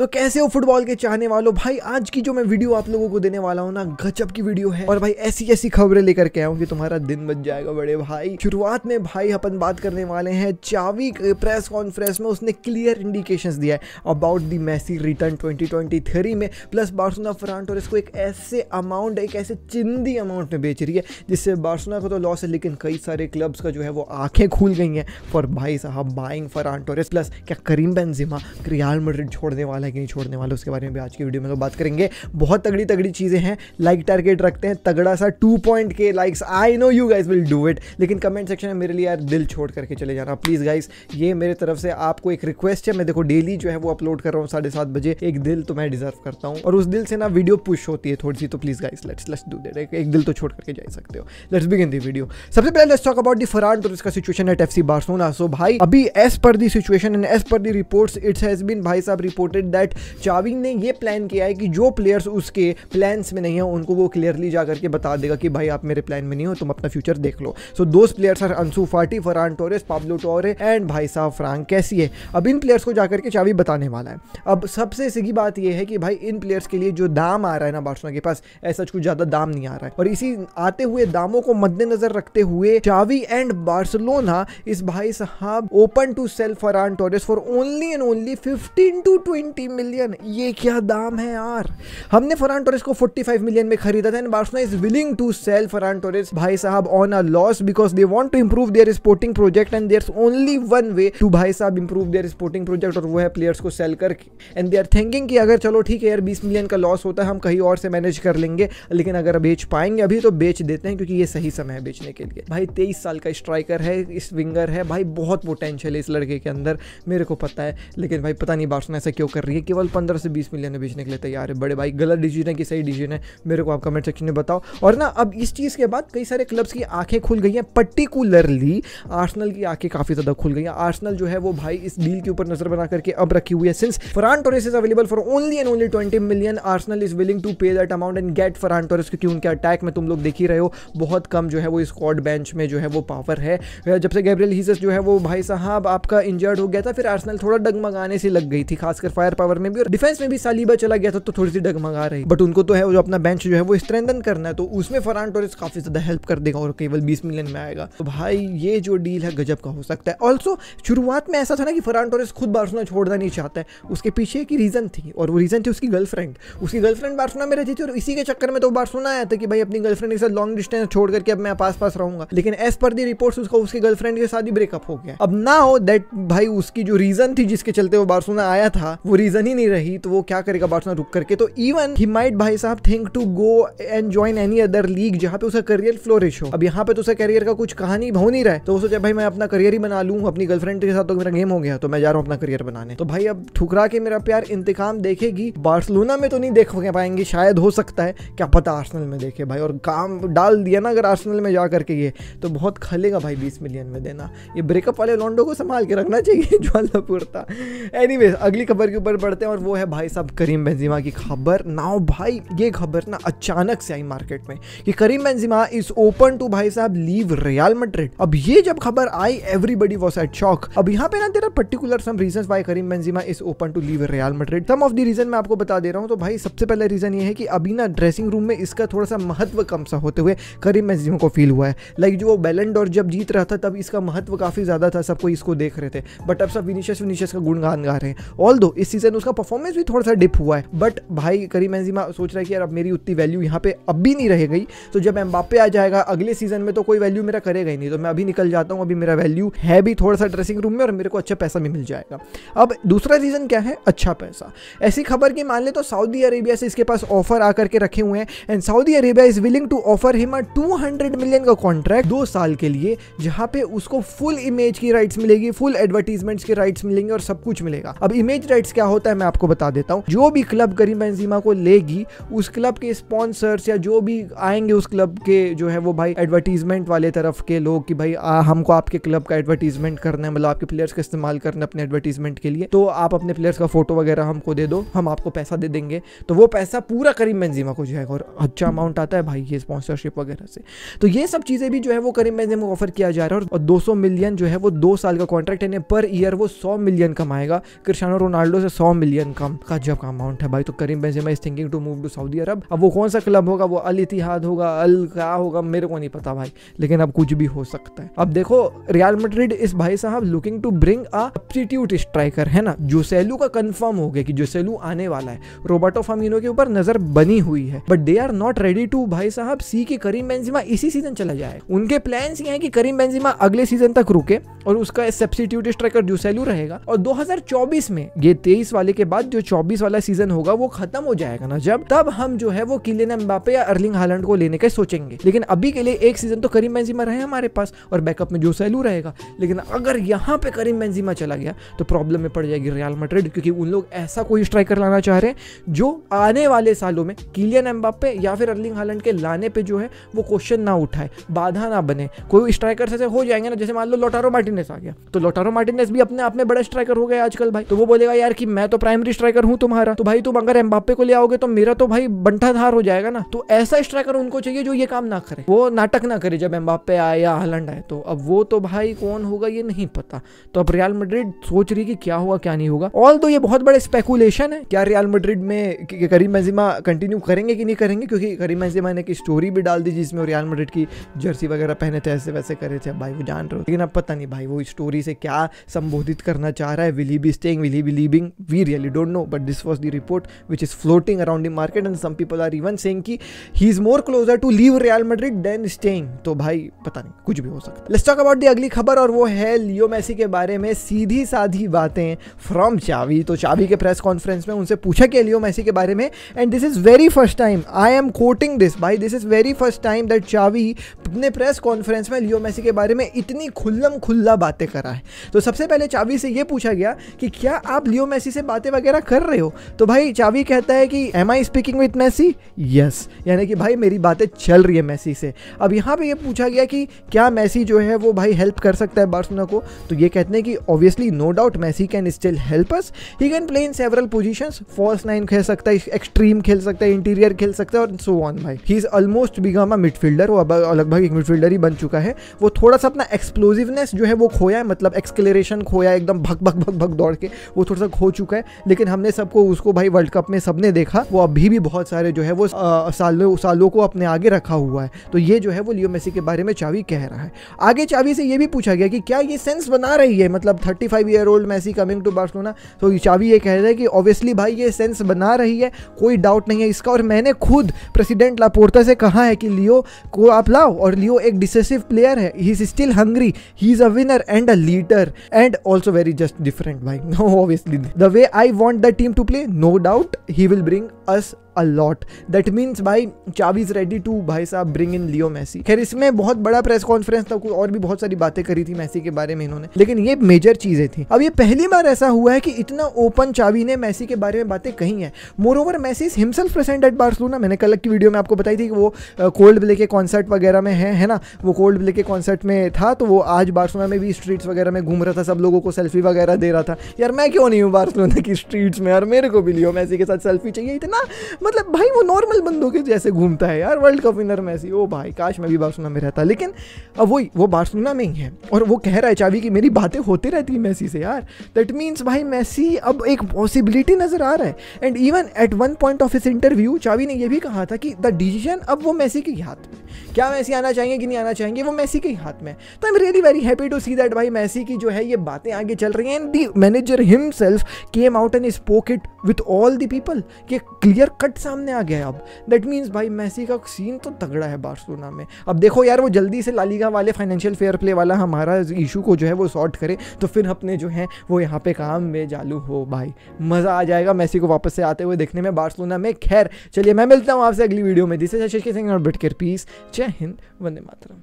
तो कैसे हो फुटबॉल के चाहने वालों भाई आज की जो मैं वीडियो आप लोगों को देने वाला हूँ ना गजब की वीडियो है और भाई ऐसी ऐसी खबरें लेकर के आऊँ कि तुम्हारा दिन बच जाएगा बड़े भाई शुरुआत में भाई अपन बात करने वाले हैं चावी प्रेस कॉन्फ्रेंस में उसने क्लियर इंडिकेशन दिया है about the Messi return twenty में प्लस बार्सोना फ्रांट और इसको एक ऐसे अमाउंट एक ऐसे चिंदी अमाउंट में बेच रही है जिससे बार्सोना को तो लॉस है लेकिन कई सारे क्लब्स का जो है वो आंखें खुल गई हैं फॉर भाई साहब बाइंग फरान टोरेस प्लस क्या करीम बेंजिमा क्रियाल मड्रिड छोड़ने वाला है कि नहीं छोड़ने वाले उसके बारे में भी आज की वीडियो में तो बात करेंगे बहुत तगड़ी तगड़ी चीज़ें हैं लाइक टारगेट रखते हैं तगड़ा सा टू पॉइंट के likes I know you guys will do it लेकिन कमेंट सेक्शन में मेरे लिए यार दिल छोड़ करके चले जाना प्लीज़ गाइज ये मेरे तरफ से आपको एक रिक्वेस्ट है मैं देखो डेली जो है वो अपलोड कर रहा हूँ साढ़े सात बजे एक दिल तो मैं डिजर्व करता हूँ और उस दिल से ना वीडियो पुश होती है थोड़ी सी तो please guys let's let's do दे एक दिल तो छोड़ करके जा सकते हो लेट्स बिगिन दी वीडियो सबसे पहले लेट्स टॉक अबाउट दी फरार तो इसका सिचुएशन है एफ सी बार्सोना सो भाई अभी एस पर दी सिचुएशन एंड एस पर the reports it's has been भाई साहब रिपोर्टेड दैट चाविंग ने ये प्लान किया है कि जो प्लेयर्स उसके प्लान्स में नहीं हैं उनको वो क्लियरली जा करके बता देगा कि भाई आप मेरे प्लान में नहीं हो तुम अपना फ्यूचर देख लो so those players are Ansu Fati Ferran Torres Pablo Torre and भाई साहब फ्रांक कैसी है अब इन प्लेयर्स को जाकर के चावी बताने वाला है अब सबसे सीधी बात यह है कि भाई इन प्लेयर्स के लिए जो दाम आ रहा है ना बार्सोना के पास ऐसा कुछ ज़्यादा दाम नहीं आ रहा है और इसी आते हुए दामों को मद्देनजर रखते हुए चावी एंड बार्सलोना इस भाई साहब open to sell Ferran Torres for only and only fifteen to twenty forty million ये क्या दाम है यार हमने फरान टोरेस को 45 मिलियन में खरीदा था and Barcelona is willing to sell Ferran Torres भाई साहब on a loss because they want to improve their sporting project and their only one way to भाई साहब इंप्रूव देयर स्पोर्टिंग प्रोजेक्ट और वो है प्लेयर्स को सेल करके and they are thinking कि अगर चलो ठीक है यार बीस मिलियन का लॉस होता है हम कहीं और से मैनेज कर लेंगे लेकिन अगर बेच पाएंगे अभी तो बेच देते हैं क्योंकि ये सही समय है बेचने के लिए भाई तेईस साल का स्ट्राइकर है इस विंगर है भाई बहुत पोटेंशियल है इस लड़के के अंदर मेरे को पता है लेकिन भाई पता नहीं बार्सलोना ऐसा क्यों कर और ये केवल पंद्रह से बीस मिलियन में बेचने के लिए तैयार है बड़े भाई गलत डिसीजन है कि सही डिसीजन है मेरे को आप कमेंट सेक्शन में बताओ और ना अब इस चीज़ के बाद कई सारे क्लब्स की आंखें खुल गई हैं पर्टिकुलरली आर्सनल की आंखें काफ़ी ज़्यादा खुल गई हैं आर्सनल जो है वो भाई इस डील के ऊपर नजर बना करके अब रखी हुई है since Ferran Torres is available for only and only twenty million Arsenal is willing to pay that amount and get Ferran Torres क्योंकि उनके अटैक में तुम लोग देख ही रहे हो बहुत कम जो है वो स्कॉड बेंच में जो है वो पावर है जब से गैब्रियल हीसस जो है वो भाई साहब आपका इंजर्ड हो गया था फिर आर्सनल थोड़ा डगमगाने से लग गई थी खासकर फायर पावर में भी और डिफेंस में भी सालीबा चला गया था तो थोड़ी सी डगमगा रही बट उनको तो है वो अपना बेंच जो है वो स्ट्रेंथन करना है तो उसमें फरान टोरेस काफी ज्यादा हेल्प कर देगा और केवल बीस मिलियन में आएगा तो भाई ये जो डील है गजब का हो सकता है ऑल्सो शुरुआत में ऐसा था ना कि फरान टोरेस खुद बार्सोना छोड़ना नहीं चाहता है उसके पीछे एक रीजन थी और वो रीजन थी उसकी गर्लफ्रेंड उसकी गर्लफ्रेंड बार्सोना में रहती थी और इसी के चक्कर में तो बार्सोना आया था कि भाई अपनी गर्लफ्रेंड के साथ लॉन्ग डिस्टेंस छोड़ करके अब मैं पास पास रहूंगा लेकिन एस पर दी रिपोर्ट उसका उसकी गर्लफ्रेंड के साथ ही ब्रेकअप हो गया अब ना हो दैट भाई उसकी जो रीजन थी जिसके चलते वो बार्सोना आया था वो रीजन ही नहीं रही तो वो क्या करेगा बार्सिलोना रुक करके तो इवन ही माइट भाई साहब think to go and join any other league जहां पे उसका करियर फ्लोरिश हो अब यहाँ पे तो उसका करियर का कुछ कहानी हो नहीं रहा है तो वो सोचा भाई मैं अपना करियर ही बना लूँ अपनी गर्लफ्रेंड के साथ तो मेरा गेम हो गया तो मैं जा रहा हूँ अपना करियर बनाने तो भाई अब ठुकरा के मेरा प्यार इंतकाम देखेगी बार्सिलोना में तो नहीं देख पाएंगे शायद हो सकता है क्या पता आर्सनल में देखे भाई और काम डाल दिया ना अगर आर्सनल में जा करके ये तो बहुत खलेगा भाई बीस मिलियन में देना ये ब्रेकअप वाले लॉन्डो को संभाल के रखना चाहिए ज्वाला था एनी अगली खबर के ऊपर बढ़ते हैं और वो है भाई साहब करीम बेंजिमा की खबर नाउ भाई ये खबर ना अचानक से आई मार्केट में कि Karim Benzema is open to भाई साहब लीव रियल मड्रिड अब ये जब खबर आई एवरीबडी वाज एट शॉक अब यहाँ पे ना तेरा particular some reason why Karim Benzema is open to leave Real Madrid some of the reason मैं आपको बता दे रहा हूँ तो भाई सबसे पहला रीजन ये है कि अभी ना ड्रेसिंग रूम में इसका थोड़ा सा महत्व कम सा होते हुए करीम बेंजिमा को फील हुआ है लाइक like जो वो बैलेंड और जब जीत रहा था तब इसका महत्व काफी ज्यादा था सबको इसको देख रहे थे बट अब सब विनिशियस विनिशियस का गुणगान गा रहे हैं ऑल दो इस सीजन देन उसका परफॉर्मेंस भी थोड़ा सा डिप हुआ है बट भाई करीम एंजिमा सोच रहा है कि यार अब मेरी उतनी वैल्यू यहाँ पे अब भी नहीं रह गई तो जब एम्बापे आ जाएगा अगले सीजन में तो कोई वैल्यू मेरा करेगा ही नहीं तो मैं अभी निकल जाता हूँ अभी मेरा वैल्यू है भी थोड़ा सा ड्रेसिंग रूम में और मेरे को अच्छा पैसा भी मिल जाएगा अब दूसरा रीज़न क्या है अच्छा पैसा ऐसी खबर की मान ले तो सऊदी अरेबिया से इसके पास ऑफर आकर के रखे हुए हैं and Saudi Arabia is willing to offer him a two million का कॉन्ट्रैक्ट दो साल के लिए जहाँ पे उसको फुल इमेज की राइट्स मिलेगी फुल एडवर्टीजमेंट्स के राइट्स मिलेंगे और सब कुछ मिलेगा अब इमेज राइट्स क्या हो होता है मैं आपको बता देता हूँ जो भी क्लब करीम बेंजीमा को लेगी उस क्लब के स्पॉन्सर्स या जो भी आएंगे उस क्लब के जो है वो भाई एडवर्टीजमेंट वाले तरफ के लोग कि भाई आ, हमको आपके क्लब का एडवर्टीजमेंट करना है मतलब आपके प्लेयर्स का इस्तेमाल करना अपने एडवर्टीजमेंट के लिए तो आप अपने प्लेयर्स का फोटो वगैरह हमको दे दो हम आपको पैसा दे देंगे तो वो पैसा पूरा करीम बेंजीमा को जाएगा और अच्छा अमाउंट आता है भाई ये स्पॉन्सरशिप वगैरह से तो ये सब चीज़ें भी जो है वो करीम बेंजीमा को ऑफर किया जा रहा है और दो मिलियन जो है वो दो साल का कॉन्ट्रैक्ट है पर ईयर वो सौ मिलियन कमाएगा क्रिस्टानो रोनाल्डो से सौ सौ मिलियन कम का जब का अमाउंट है भाई तो Karim Benzema is thinking to move to Saudi Arab अब वो कौन सा क्लब होगा वो अल इतिहाद होगा अल क्या होगा मेरे को नहीं पता भाई लेकिन अब कुछ भी हो सकता है अब देखो रियल मेड्रिड इस भाई साहब looking to bring a substitute striker है ना जोसेलू का कंफर्म हो गया कि जोसेलू आने वाला है रोबर्टो फामिनो के ऊपर नजर बनी हुई है but they are not ready to भाई साहब सी के करीम बेंजिमा इसी सीजन चला जाए उनके प्लान ये है कि करीम बेंजिमा अगले सीजन तक रुके और उसका सब्सिट्यूट स्ट्राइकर जोसेलू रहेगा और 2024 में ये 23 तेईस वाले के बाद जो चौबीस वाला सीजन होगा वो खत्म हो जाएगा ना जब तब हम जो है वो किलियन एम्बापे या अर्लिंग हालैंड को लेने का सोचेंगे लेकिन अभी के लिए एक सीजन तो करीम बेंजीमा रहे हमारे पास और बैकअप में जो सैलू रहेगा लेकिन अगर यहाँ पे करीम बेंजीमा चला गया तो प्रॉब्लम में पड़ जाएगी रियाल मड्रिड क्योंकि उन लोग ऐसा कोई स्ट्राइकर लाना चाह रहे हैं जो आने वाले सालों में किलियन एम्बापे या फिर अर्लिंग हालैंड के लाने पे जो है वो क्वेश्चन ना उठाए बाधा ना बने कोई स्ट्राइकर से हो जाएंगे ना जैसे मान लो लोटारो मार्टिनेस आ गया तो लोटारो मार्टिनेस भी अपने आप में बड़ा स्ट्राइकर हो गया आजकल भाई तो वो बोलेगा यार कि मैं तो प्राइमरी स्ट्राइकर हूँ तुम्हारा तो भाई तुम अगर एम्बापे को ले आओगे तो मेरा तो भाई बंठाधार हो जाएगा ना तो ऐसा स्ट्राइकर उनको चाहिए जो ये काम ना करे वो नाटक ना करे जब एम्बापे आए या हलंड आए तो अब वो तो भाई कौन होगा ये नहीं पता तो अब रियल मड्रिड सोच रही कि क्या होगा क्या नहीं होगा ऑल तो ये बहुत बड़े स्पेकुलेशन है क्या रियल मड्रिड में करीम मजिमा कंटिन्यू करेंगे कि नहीं करेंगे क्योंकि करीम मजिमा ने की स्टोरी भी डाल दी जिसमें रियल मड्रिड की जर्सी वगैरह पहने थे ऐसे वैसे करे थे भाई वो जान रहे हो लेकिन अब पता नहीं भाई वो स्टोरी से क्या संबोधित करना चाह रहा है will he be staying will he be leaving we really don't know but this was the report which is floating around the market and some people are even saying कि he is more closer to leave Real Madrid than staying तो भाई पता नहीं कुछ भी हो सकता let's talk about the अगली खबर और वो है लियो मेसी के बारे में सीधी साधी बातें फ्रॉम चावी तो चावी के प्रेस कॉन्फ्रेंस में उनसे पूछा गया लियो मेसी के बारे में and this is very first time I am quoting this भाई this is very first time that Xavi अपने प्रेस कॉन्फ्रेंस में लियो मेसी के बारे में इतनी खुल्लम खुल्ला बातें करा है तो सबसे पहले चावी से ये पूछा गया कि क्या आप लियो मेसी से से बातें वगैरह कर रहे हो तो भाई चावी कहता है कि am I speaking with Messi yes यानी कि भाई मेरी बातें चल रही है मैसी से अब यहाँ पे ये पूछा गया कि क्या मैसी जो है वो भाई हेल्प कर सकता है बार्सना को तो ये कहते हैं कि obviously no doubt Messi can still help us he can play in several position false nine खेल सकता है एक्सट्रीम खेल सकता है इंटीरियर खेल सकता है और सो ऑन भाई he is almost become a midfielder वो अब लगभग एक मिडफील्डर ही बन चुका है वो थोड़ा सा अपना एक्सप्लोजिवनेस जो है वो खोया है मतलब एक्सकलेरेशन खोया एकदम भग भग भग भग दौड़ के वो थोड़ा सा खो चुका चुका है लेकिन हमने सबको उसको भाई वर्ल्ड कप में सबने देखा वो अभी भी बहुत सारे जो है वो आ, सालों सालों को अपने आगे रखा हुआ है तो ये जो है वो लियो मेसी के बारे में चावी कह रहा है आगे चावी से ये भी पूछा गया कि क्या ये सेंस बना रही है मतलब thirty five year old Messi coming to Barcelona तो चावी ये कह रहा है कि ऑब्वियसली भाई ये सेंस बना रही है कोई डाउट नहीं है इसका और मैंने खुद प्रेसिडेंट लापोर्ता से कहा है कि लियो को आप लाओ और लियो एक डिसेसिव प्लेयर है he is still hungry he is a winner and a leader and also very just different भाई no obviously the way way I want the team to play, no doubt he will bring us a lot that means भाई Xavi is ready to भाई साहब bring in लियो मैसी खैर इसमें बहुत बड़ा press conference था और भी बहुत सारी बातें करी थी मैसी के बारे में इन्होंने लेकिन ये मेजर चीजें थी अब ये पहली बार ऐसा हुआ है कि इतना ओपन चावी ने मैसी के बारे में बातें कही है moreover Messi is himself present at Barcelona मैंने कल की वीडियो में आपको बताई थी कि वो कोल्ड ब्ले के कॉन्सर्ट वगैरह में है है ना वो कोल्ड ब्ले के कॉन्सर्ट में था तो वो आज बार्सलूना में भी स्ट्रीट्स वगैरह में घूम रहा था सब लोगों को सेल्फी वगैरह दे रहा था यार मैं क्यों नहीं हूँ बार्सलोना की स्ट्रीट्स में यार मेरे को भी लियो मैसी के साथ सेल्फी चाहिए इतना मतलब भाई वो नॉर्मल बंदों के जैसे घूमता है यार वर्ल्ड कप विनर मैसी ओ भाई काश मैं भी बार्सुना में रहता लेकिन अब वही वो बार्सुना में ही है और वो कह रहा है चावी की मेरी बातें होती रहती है मैसी से यार दैट मीन्स भाई मैसी अब एक पॉसिबिलिटी नज़र आ रहा है and even at one point of this interview Xavi ने यह भी कहा था कि द डिसीजन अब वो मैसी के हाथ में क्या मैसी आना चाहेंगे कि नहीं आना चाहेंगे वो मैसी के ही हाथ में तो I am really very happy to see that भाई मैसी की जो है ये बातें आगे चल रही हैं and the manager himself came out and spoke it with all the people कि क्लियर कट सामने आ गया है अब दैट मीन्स भाई मैसी का सीन तो तगड़ा है बार्सलोना में अब देखो यार वो जल्दी से लालीगा वाले फाइनेंशियल फेयर प्ले वाला हमारा इशू को जो है वो सॉर्ट करे तो फिर अपने जो है वो यहाँ पे काम में चालू हो भाई मज़ा आ जाएगा मैसी को वापस से आते हुए देखने में बार्सलोना में खैर चलिए मैं मिलता हूँ आपसे अगली वीडियो में दिस इज अशिश के सिंह और बिटकर पीस जय हिंद वंदे मातरम